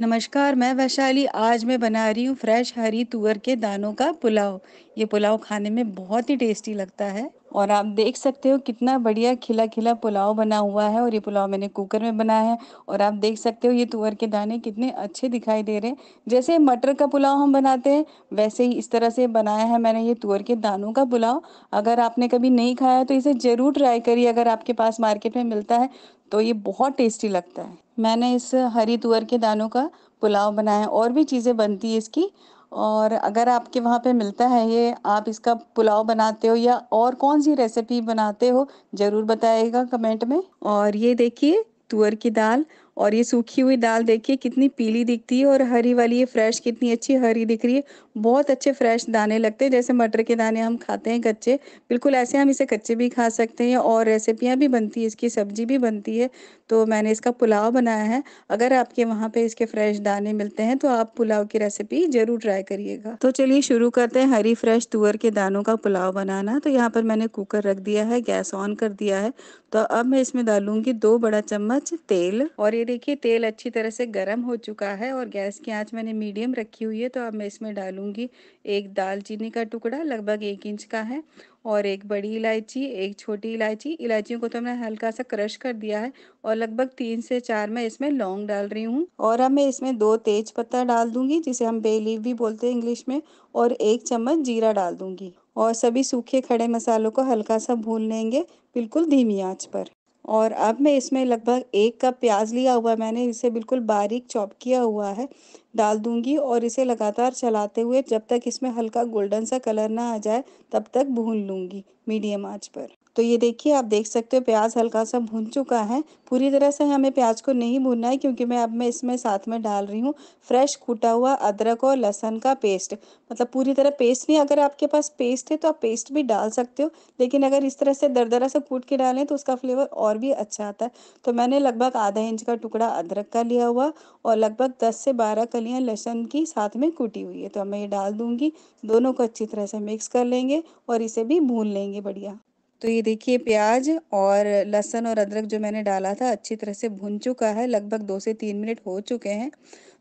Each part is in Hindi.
नमस्कार मैं वैशाली आज मैं बना रही हूँ फ्रेश हरी तुअर के दानों का पुलाव ये पुलाव खाने में बहुत ही टेस्टी लगता है और आप देख सकते हो कितना बढ़िया खिला खिला पुलाव बना हुआ है और ये पुलाव मैंने कुकर में बनाया है और आप देख सकते हो ये तुअर के दाने कितने अच्छे दिखाई दे रहे हैं जैसे मटर का पुलाव हम बनाते हैं वैसे ही इस तरह से बनाया है मैंने ये तुअर के दानों का पुलाव अगर आपने कभी नहीं खाया तो इसे ज़रूर ट्राई करिए अगर आपके पास मार्केट में मिलता है तो ये बहुत टेस्टी लगता है मैंने इस हरी तुअर के दानों का पुलाव बनाया है और भी चीज़ें बनती है इसकी और अगर आपके वहाँ पे मिलता है ये आप इसका पुलाव बनाते हो या और कौन सी रेसिपी बनाते हो ज़रूर बताएगा कमेंट में और ये देखिए तुअर की दाल और ये सूखी हुई दाल देखिए कितनी पीली दिखती है और हरी वाली ये फ्रेश कितनी अच्छी हरी दिख रही है बहुत अच्छे फ्रेश दाने लगते हैं जैसे मटर के दाने हम खाते हैं कच्चे बिल्कुल ऐसे हम इसे कच्चे भी खा सकते हैं और रेसिपियाँ भी बनती है इसकी सब्जी भी बनती है तो मैंने इसका पुलाव बनाया है अगर आपके वहाँ पे इसके फ्रेश दाने मिलते हैं तो आप पुलाव की रेसिपी जरूर ट्राई करिएगा तो चलिए शुरू करते हैं हरी फ्रेश तुअर के दानों का पुलाव बनाना तो यहाँ पर मैंने कुकर रख दिया है गैस ऑन कर दिया है तो अब मैं इसमें डालूंगी दो बड़ा चम्मच तेल और ये देखिए तेल अच्छी तरह से गर्म हो चुका है और गैस की आंच मैंने मीडियम रखी हुई है तो अब मैं इसमें डालूंगी एक दालचीनी का टुकड़ा लगभग एक इंच का है और एक बड़ी इलायची एक छोटी इलायची इलायचियों को तो हमने हल्का सा क्रश कर दिया है और लगभग तीन से चार मैं इसमें लौंग डाल रही हूँ और अब मैं इसमें दो तेज पत्ता डाल दूंगी जिसे हम बेलीव भी बोलते हैं इंग्लिश में और एक चम्मच जीरा डाल दूंगी और सभी सूखे खड़े मसालों को हल्का सा भून लेंगे बिल्कुल धीमी आँच पर और अब मैं इसमें लगभग एक कप प्याज लिया हुआ मैंने इसे बिल्कुल बारीक चॉप किया हुआ है डाल दूंगी और इसे लगातार चलाते हुए जब तक इसमें हल्का गोल्डन सा कलर ना आ जाए तब तक भून लूंगी मीडियम आंच पर तो ये देखिए आप देख सकते हो प्याज हल्का सा भून चुका है पूरी तरह से हमें प्याज को नहीं भूनना है क्योंकि मैं अब मैं इसमें साथ में डाल रही हूँ फ्रेश कूटा हुआ अदरक और लहसन का पेस्ट मतलब पूरी तरह पेस्ट नहीं अगर आपके पास पेस्ट है तो आप पेस्ट भी डाल सकते हो लेकिन अगर इस तरह से दरदरा से कूट के डालें तो उसका फ्लेवर और भी अच्छा आता है तो मैंने लगभग आधा इंच का टुकड़ा अदरक का लिया हुआ और लगभग दस से बारह कली धनिया लहसुन की साथ में कूटी हुई है तो मैं ये डाल दूंगी दोनों को अच्छी तरह से मिक्स कर लेंगे और इसे भी भून लेंगे बढ़िया तो ये देखिए प्याज और लहसुन और अदरक जो मैंने डाला था अच्छी तरह से भून चुका है लगभग दो से तीन मिनट हो चुके हैं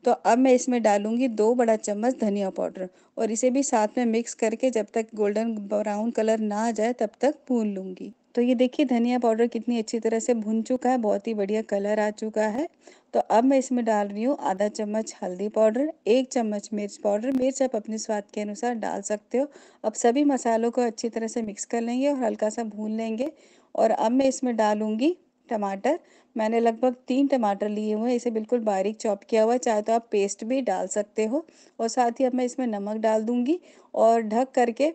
तो अब मैं इसमें डालूंगी दो बड़ा चम्मच धनिया पाउडर और इसे भी साथ में मिक्स करके जब तक गोल्डन ब्राउन कलर ना आ जाए तब तक भून लूंगी तो ये देखिए धनिया पाउडर कितनी अच्छी तरह से भुन चुका है बहुत ही बढ़िया कलर आ चुका है तो अब मैं इसमें डाल रही हूँ आधा चम्मच हल्दी पाउडर एक चम्मच मिर्च पाउडर मिर्च आप अपने स्वाद के अनुसार डाल सकते हो अब सभी मसालों को अच्छी तरह से मिक्स कर लेंगे और हल्का सा भून लेंगे और अब मैं इसमें डालूंगी टमाटर मैंने लगभग तीन टमाटर लिए हुए हैं इसे बिल्कुल बारीक चॉप किया हुआ है चाहे तो आप पेस्ट भी डाल सकते हो और साथ ही अब मैं इसमें नमक डाल दूंगी और ढक करके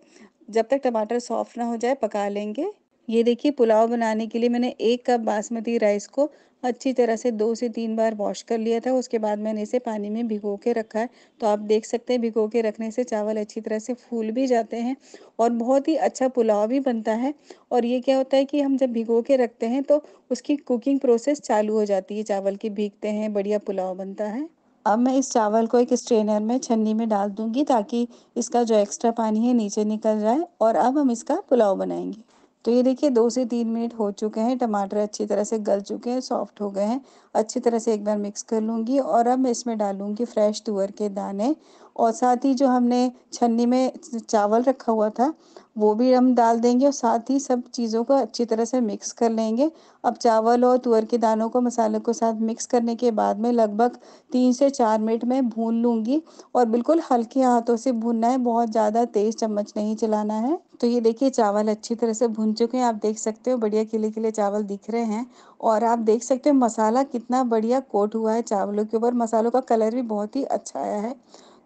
जब तक टमाटर सॉफ्ट ना हो जाए पका लेंगे ये देखिए पुलाव बनाने के लिए मैंने एक कप बासमती राइस को अच्छी तरह से दो से तीन बार वॉश कर लिया था उसके बाद मैंने इसे पानी में भिगो के रखा है तो आप देख सकते हैं भिगो के रखने से चावल अच्छी तरह से फूल भी जाते हैं और बहुत ही अच्छा पुलाव भी बनता है और ये क्या होता है कि हम जब भिगो के रखते हैं तो उसकी कुकिंग प्रोसेस चालू हो जाती है चावल की भीगते हैं बढ़िया पुलाव बनता है अब मैं इस चावल को एक स्ट्रेनर में छन्नी में डाल दूंगी ताकि इसका जो एक्स्ट्रा पानी है नीचे निकल जाए और अब हम इसका पुलाव बनाएंगे तो ये देखिए दो से तीन मिनट हो चुके हैं टमाटर अच्छी तरह से गल चुके हैं सॉफ्ट हो गए हैं अच्छी तरह से एक बार मिक्स कर लूँगी और अब मैं इसमें डालूँगी फ्रेश तुअर के दाने और साथ ही जो हमने छन्नी में चावल रखा हुआ था वो भी हम डाल देंगे और साथ ही सब चीज़ों को अच्छी तरह से मिक्स कर लेंगे अब चावल और तुअर के दानों को मसाले को साथ मिक्स करने के बाद में लगभग तीन से चार मिनट में भून लूँगी और बिल्कुल हल्के हाथों से भूनना है बहुत ज़्यादा तेज़ चम्मच नहीं चलाना है तो ये देखिए चावल अच्छी तरह से भून चुके हैं आप देख सकते हो बढ़िया किले किले चावल दिख रहे हैं और आप देख सकते हो मसाला कितना बढ़िया कोट हुआ है चावलों के ऊपर मसालों का कलर भी बहुत ही अच्छा आया है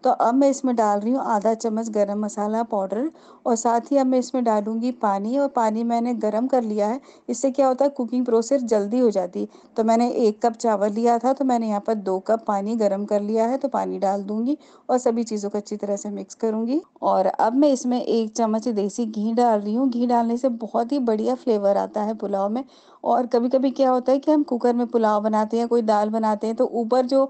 तो अब मैं इसमें डाल रही हूँ आधा चम्मच गरम मसाला पाउडर और साथ ही अब मैं इसमें डालूंगी पानी और पानी मैंने गरम कर लिया है इससे क्या होता है कुकिंग प्रोसेस जल्दी हो जाती तो मैंने एक कप चावल लिया था तो मैंने यहाँ पर दो कप पानी गर्म कर लिया है तो पानी डाल दूंगी और सभी चीज़ों को अच्छी तरह से मिक्स करूंगी और अब मैं इसमें एक चम्मच देसी घी डाल रही हूँ घी डालने से बहुत ही बढ़िया फ्लेवर आता है पुलाव में और कभी कभी क्या होता है कि हम कुकर में पुलाव बनाते हैं कोई दाल बनाते हैं तो ऊपर जो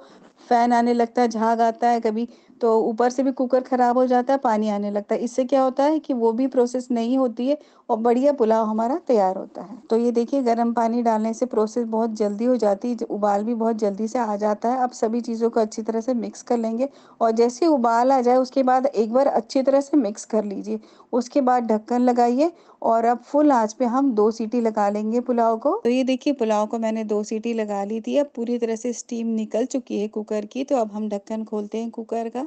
फैन आने लगता है झाग आता है कभी तो ऊपर से भी कुकर खराब हो जाता है पानी आने लगता है इससे क्या होता है कि वो भी प्रोसेस नहीं होती है और बढ़िया पुलाव हमारा तैयार होता है तो ये देखिए गर्म पानी डालने से प्रोसेस बहुत जल्दी हो जाती है उबाल भी बहुत जल्दी से आ जाता है अब सभी चीज़ों को अच्छी तरह से मिक्स कर लेंगे और जैसे उबाल आ जाए उसके बाद एक बार अच्छी तरह से मिक्स कर लीजिए उसके बाद ढक्कन लगाइए और अब फुल आंच पे हम दो सीटी लगा लेंगे पुलाव को तो ये देखिए पुलाव को मैंने दो सीटी लगा ली थी अब पूरी तरह से स्टीम निकल चुकी है कुकर की तो अब हम ढक्कन खोलते हैं कुकर का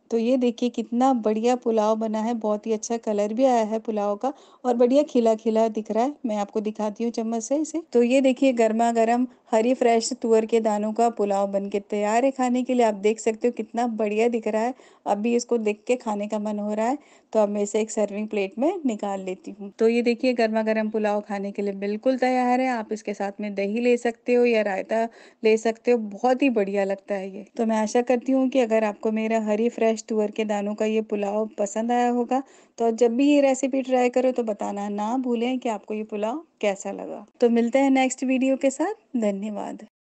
तो ये देखिए कितना बढ़िया पुलाव बना है बहुत ही अच्छा कलर भी आया है पुलाव का और बढ़िया खिला खिला दिख रहा है मैं आपको दिखाती हूँ चम्मच से इसे तो ये देखिए गर्मा गर्म हरी फ्रेश तुअर के दानों का पुलाव बन के तैयार है खाने के लिए आप देख सकते हो कितना बढ़िया दिख रहा है अभी इसको देख के खाने का मन हो रहा है तो अब मैं इसे एक सर्विंग प्लेट में निकाल लेती हूँ तो ये देखिए गर्मा गर्म पुलाव खाने के लिए बिल्कुल तैयार है आप इसके साथ में दही ले सकते हो या रायता ले सकते हो बहुत ही बढ़िया लगता है ये तो मैं आशा करती हूँ कि अगर आपको मेरा हरी फ्रेश आज तुअर के दानों का ये पुलाव पसंद आया होगा तो जब भी ये रेसिपी ट्राई करो तो बताना ना भूलें कि आपको ये पुलाव कैसा लगा तो मिलते हैं नेक्स्ट वीडियो के साथ धन्यवाद